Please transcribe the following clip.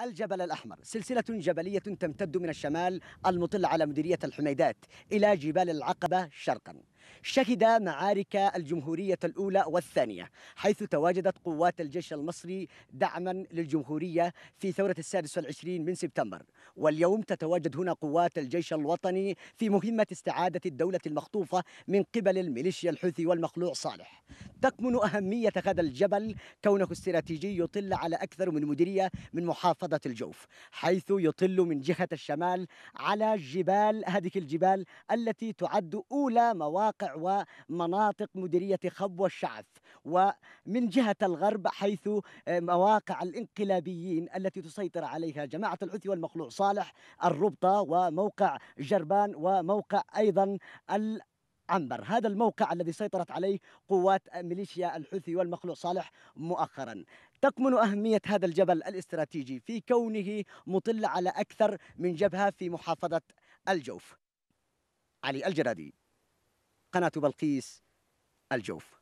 الجبل الأحمر سلسلة جبلية تمتد من الشمال المطل على مديرية الحميدات إلى جبال العقبة شرقاً شهد معارك الجمهورية الأولى والثانية حيث تواجدت قوات الجيش المصري دعما للجمهورية في ثورة السادس والعشرين من سبتمبر واليوم تتواجد هنا قوات الجيش الوطني في مهمة استعادة الدولة المخطوفة من قبل الميليشيا الحوثي والمخلوع صالح تكمن أهمية هذا الجبل كونه استراتيجي يطل على أكثر من مديرية من محافظة الجوف حيث يطل من جهة الشمال على جبال هذه الجبال التي تعد أولى مواقع مواقع ومناطق مديرية خب الشعث ومن جهة الغرب حيث آه، مواقع الانقلابيين التي تسيطر عليها جماعة الحوثي والمخلوع صالح الربطة وموقع جربان وموقع أيضا عنبر هذا الموقع الذي سيطرت عليه قوات ميليشيا الحوثي والمخلوع صالح مؤخرا تكمن أهمية هذا الجبل الاستراتيجي في كونه مطل على أكثر من جبهة في محافظة الجوف علي الجرادي قناة بلقيس الجوف